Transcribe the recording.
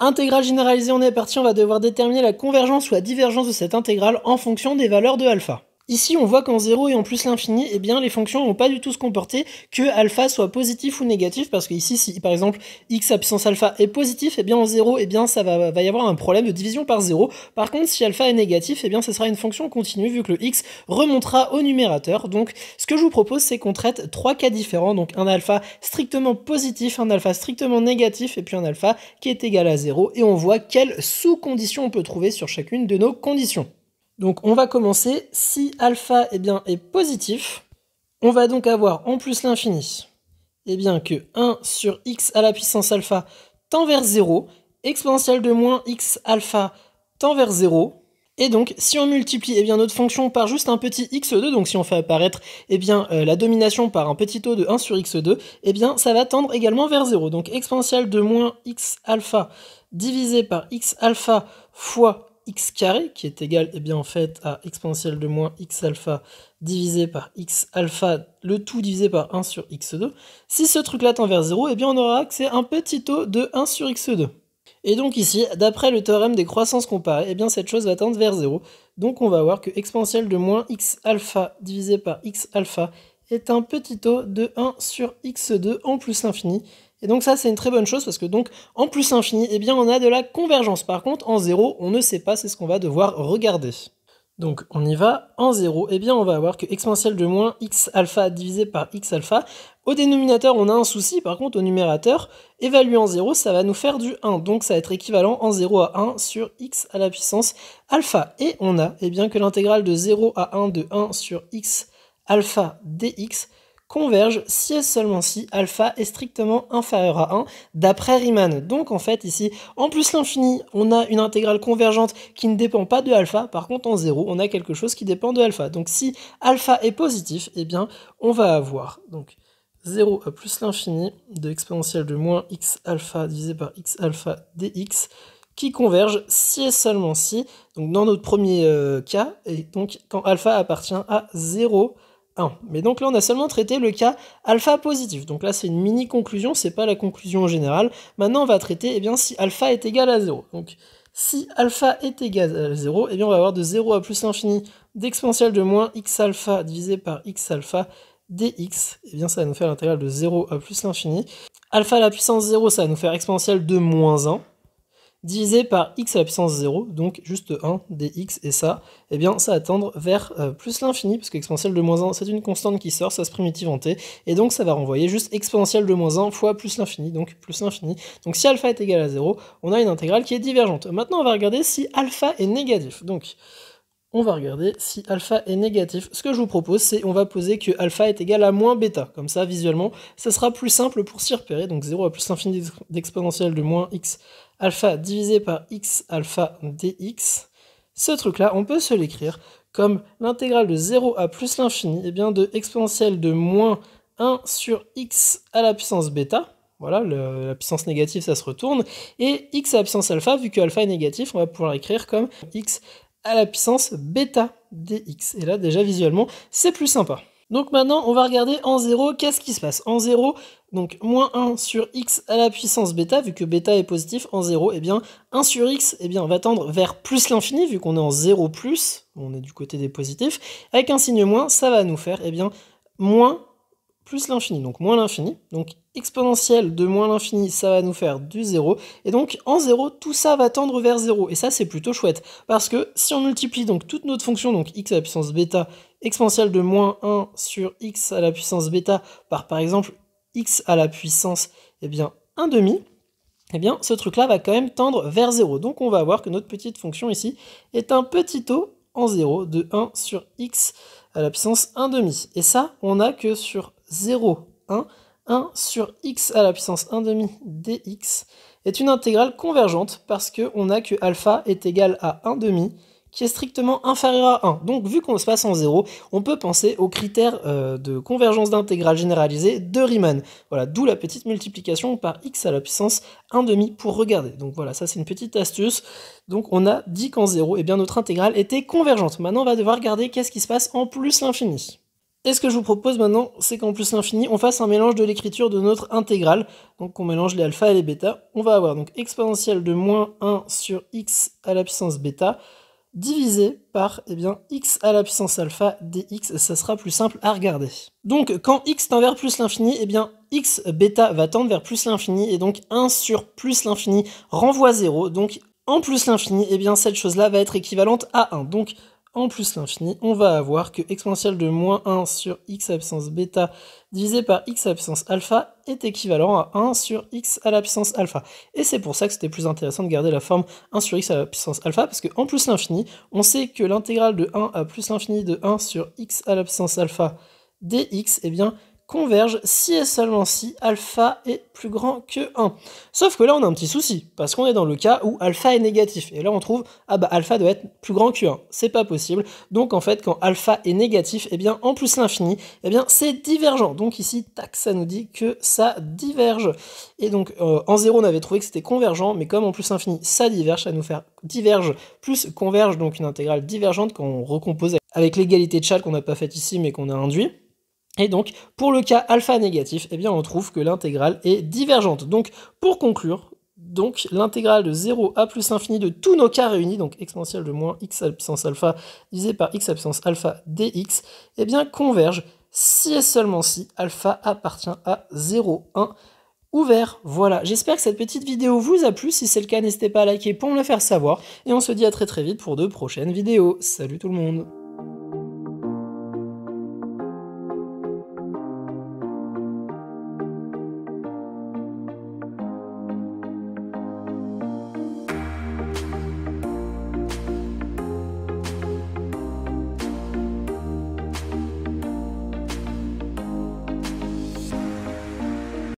Intégrale généralisée, on est parti, on va devoir déterminer la convergence ou la divergence de cette intégrale en fonction des valeurs de alpha. Ici, on voit qu'en 0 et en plus l'infini, eh bien, les fonctions vont pas du tout se comporter que alpha soit positif ou négatif, parce que ici, si par exemple x à puissance alpha est positif, eh bien en 0, eh bien, ça va, y avoir un problème de division par 0. Par contre, si alpha est négatif, eh bien, ce sera une fonction continue, vu que le x remontera au numérateur. Donc, ce que je vous propose, c'est qu'on traite trois cas différents, donc un alpha strictement positif, un alpha strictement négatif, et puis un alpha qui est égal à 0, et on voit quelles sous-conditions on peut trouver sur chacune de nos conditions. Donc on va commencer. Si alpha eh bien, est positif, on va donc avoir en plus l'infini. Eh bien que 1 sur x à la puissance alpha tend vers 0, exponentielle de moins x alpha tend vers 0. Et donc, si on multiplie eh bien, notre fonction par juste un petit x2, donc si on fait apparaître eh bien, euh, la domination par un petit taux de 1 sur x2, eh bien, ça va tendre également vers 0. Donc exponentielle de moins x alpha divisé par x alpha fois x carré qui est égal eh bien, en fait à exponentielle de moins x alpha divisé par x alpha, le tout divisé par 1 sur x2. Si ce truc-là tend vers 0, eh bien on aura accès à un petit taux de 1 sur x2. Et donc ici, d'après le théorème des croissances comparées, eh bien cette chose va tendre vers 0. Donc on va voir que exponentielle de moins x alpha divisé par x alpha est un petit taux de 1 sur x2 en plus l'infini, et donc ça, c'est une très bonne chose parce que donc en plus infini, eh bien on a de la convergence. Par contre, en 0, on ne sait pas, c'est ce qu'on va devoir regarder. Donc on y va, en 0, eh bien on va avoir que exponentielle de moins x alpha divisé par x alpha. Au dénominateur, on a un souci, par contre au numérateur, évalué en 0, ça va nous faire du 1. Donc ça va être équivalent en 0 à 1 sur x à la puissance alpha. Et on a eh bien que l'intégrale de 0 à 1 de 1 sur x alpha dx converge si et seulement si alpha est strictement inférieur à 1 d'après Riemann. Donc en fait ici, en plus l'infini, on a une intégrale convergente qui ne dépend pas de alpha, par contre en 0, on a quelque chose qui dépend de alpha. Donc si alpha est positif, eh bien on va avoir donc 0 à plus l'infini de exponentielle de moins x alpha divisé par x alpha dx qui converge si et seulement si, donc dans notre premier euh, cas, et donc quand alpha appartient à 0 mais donc là, on a seulement traité le cas alpha positif. Donc là, c'est une mini-conclusion, c'est pas la conclusion générale. Maintenant, on va traiter eh bien, si alpha est égal à 0. Donc si alpha est égal à 0, eh bien, on va avoir de 0 à plus l'infini d'exponentielle de moins x alpha divisé par x alpha dx. Eh bien, ça va nous faire l'intégrale de 0 à plus l'infini. Alpha à la puissance 0, ça va nous faire exponentielle de moins 1 divisé par x à la puissance 0, donc juste 1 dx, et ça, eh bien, ça va tendre vers euh, plus l'infini, parce qu'exponentielle de moins 1, c'est une constante qui sort, ça se primitive en t, et donc ça va renvoyer juste exponentielle de moins 1 fois plus l'infini, donc plus l'infini. Donc si alpha est égal à 0, on a une intégrale qui est divergente. Maintenant, on va regarder si alpha est négatif. Donc, on va regarder si alpha est négatif. Ce que je vous propose, c'est on va poser que alpha est égal à moins bêta. Comme ça, visuellement, ça sera plus simple pour s'y repérer. Donc 0 à plus l'infini d'exponentielle de moins x alpha divisé par x alpha dx. Ce truc-là, on peut se l'écrire comme l'intégrale de 0 à plus l'infini et eh bien de exponentielle de moins 1 sur x à la puissance bêta. Voilà, la puissance négative, ça se retourne. Et x à la puissance alpha, vu que alpha est négatif, on va pouvoir l'écrire comme x à la puissance bêta dx. Et là, déjà visuellement, c'est plus sympa. Donc maintenant, on va regarder en 0, qu'est-ce qui se passe En 0, donc moins 1 sur x à la puissance bêta, vu que bêta est positif, en 0, et eh bien 1 sur x, et eh bien, va tendre vers plus l'infini, vu qu'on est en 0 plus, on est du côté des positifs, avec un signe moins, ça va nous faire et eh bien, moins plus l'infini, donc moins l'infini. Donc exponentielle de moins l'infini, ça va nous faire du 0. Et donc en 0, tout ça va tendre vers 0. Et ça, c'est plutôt chouette. Parce que si on multiplie donc toute notre fonction, donc x à la puissance bêta, exponentielle de moins 1 sur x à la puissance bêta, par par exemple x à la puissance eh bien, 1 demi, et eh bien, ce truc-là va quand même tendre vers 0. Donc on va voir que notre petite fonction ici est un petit taux en 0 de 1 sur x à la puissance 1 demi. Et ça, on n'a que sur 0, 1, 1 sur x à la puissance 1 demi dx est une intégrale convergente parce qu'on a que alpha est égal à 1 demi qui est strictement inférieur à 1. Donc vu qu'on se passe en 0, on peut penser aux critères euh, de convergence d'intégrale généralisée de Riemann. Voilà, d'où la petite multiplication par x à la puissance 1 demi pour regarder. Donc voilà, ça c'est une petite astuce. Donc on a dit qu'en 0, eh bien notre intégrale était convergente. Maintenant on va devoir regarder qu'est-ce qui se passe en plus l'infini. Et ce que je vous propose maintenant, c'est qu'en plus l'infini, on fasse un mélange de l'écriture de notre intégrale. Donc on mélange les alpha et les bêta. On va avoir donc exponentielle de moins 1 sur x à la puissance bêta divisé par eh bien, x à la puissance alpha dx, ça sera plus simple à regarder. Donc quand x tend vers plus l'infini, eh bien x bêta va tendre vers plus l'infini, et donc 1 sur plus l'infini renvoie 0, donc en plus l'infini, eh bien cette chose-là va être équivalente à 1. Donc en plus l'infini, on va avoir que exponentielle de moins 1 sur x absence bêta divisé par x à alpha est équivalent à 1 sur x à la puissance alpha. Et c'est pour ça que c'était plus intéressant de garder la forme 1 sur x à la puissance alpha, parce en plus l'infini, on sait que l'intégrale de 1 à plus l'infini de 1 sur x à l'absence puissance alpha dx, eh bien, converge si et seulement si alpha est plus grand que 1. Sauf que là, on a un petit souci, parce qu'on est dans le cas où alpha est négatif. Et là, on trouve, ah bah alpha doit être plus grand que 1. C'est pas possible. Donc en fait, quand alpha est négatif, eh bien, en plus l'infini, eh bien, c'est divergent. Donc ici, tac, ça nous dit que ça diverge. Et donc, euh, en 0, on avait trouvé que c'était convergent, mais comme en plus l'infini, ça diverge, ça nous fait diverge plus converge, donc une intégrale divergente quand on recompose avec l'égalité de Charles qu'on n'a pas faite ici, mais qu'on a induit. Et donc, pour le cas alpha négatif, eh bien, on trouve que l'intégrale est divergente. Donc, pour conclure, donc l'intégrale de 0 à plus infini de tous nos cas réunis, donc exponentielle de moins x à puissance alpha divisé par x à puissance alpha dx, eh bien, converge si et seulement si alpha appartient à 0, 1, ouvert. Voilà, j'espère que cette petite vidéo vous a plu. Si c'est le cas, n'hésitez pas à liker pour me le faire savoir. Et on se dit à très très vite pour de prochaines vidéos. Salut tout le monde